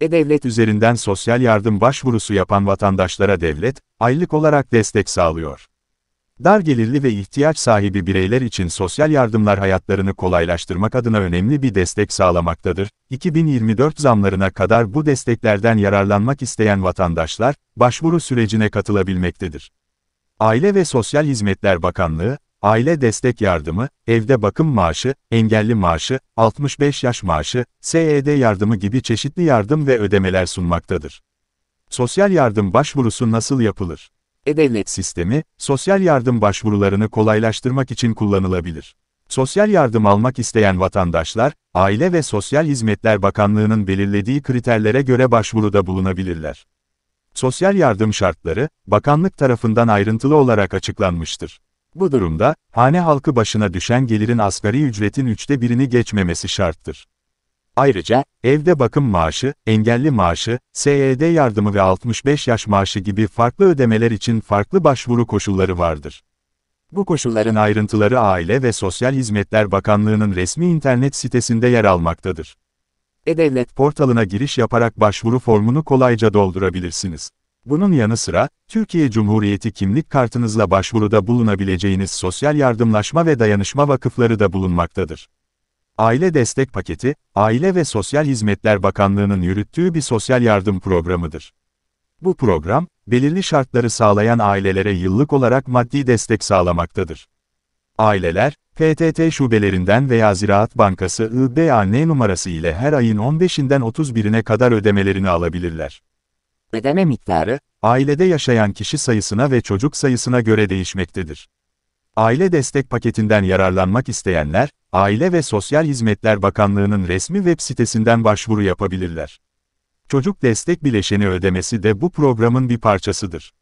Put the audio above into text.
E-Devlet üzerinden sosyal yardım başvurusu yapan vatandaşlara devlet, aylık olarak destek sağlıyor. Dar gelirli ve ihtiyaç sahibi bireyler için sosyal yardımlar hayatlarını kolaylaştırmak adına önemli bir destek sağlamaktadır. 2024 zamlarına kadar bu desteklerden yararlanmak isteyen vatandaşlar, başvuru sürecine katılabilmektedir. Aile ve Sosyal Hizmetler Bakanlığı, aile destek yardımı, evde bakım maaşı, engelli maaşı, 65 yaş maaşı, SED yardımı gibi çeşitli yardım ve ödemeler sunmaktadır. Sosyal yardım başvurusu nasıl yapılır? E-Devlet sistemi, sosyal yardım başvurularını kolaylaştırmak için kullanılabilir. Sosyal yardım almak isteyen vatandaşlar, Aile ve Sosyal Hizmetler Bakanlığı'nın belirlediği kriterlere göre başvuruda bulunabilirler. Sosyal yardım şartları, bakanlık tarafından ayrıntılı olarak açıklanmıştır. Bu durumda, hane halkı başına düşen gelirin asgari ücretin üçte birini geçmemesi şarttır. Ayrıca, evde bakım maaşı, engelli maaşı, SED yardımı ve 65 yaş maaşı gibi farklı ödemeler için farklı başvuru koşulları vardır. Bu koşulların ayrıntıları Aile ve Sosyal Hizmetler Bakanlığı'nın resmi internet sitesinde yer almaktadır. E-Devlet portalına giriş yaparak başvuru formunu kolayca doldurabilirsiniz. Bunun yanı sıra, Türkiye Cumhuriyeti kimlik kartınızla başvuruda bulunabileceğiniz sosyal yardımlaşma ve dayanışma vakıfları da bulunmaktadır. Aile Destek Paketi, Aile ve Sosyal Hizmetler Bakanlığı'nın yürüttüğü bir sosyal yardım programıdır. Bu program, belirli şartları sağlayan ailelere yıllık olarak maddi destek sağlamaktadır. Aileler, PTT şubelerinden veya Ziraat Bankası IBAN numarası ile her ayın 15'inden 31'ine kadar ödemelerini alabilirler. Ödeme miktarı, ailede yaşayan kişi sayısına ve çocuk sayısına göre değişmektedir. Aile destek paketinden yararlanmak isteyenler, Aile ve Sosyal Hizmetler Bakanlığı'nın resmi web sitesinden başvuru yapabilirler. Çocuk destek bileşeni ödemesi de bu programın bir parçasıdır.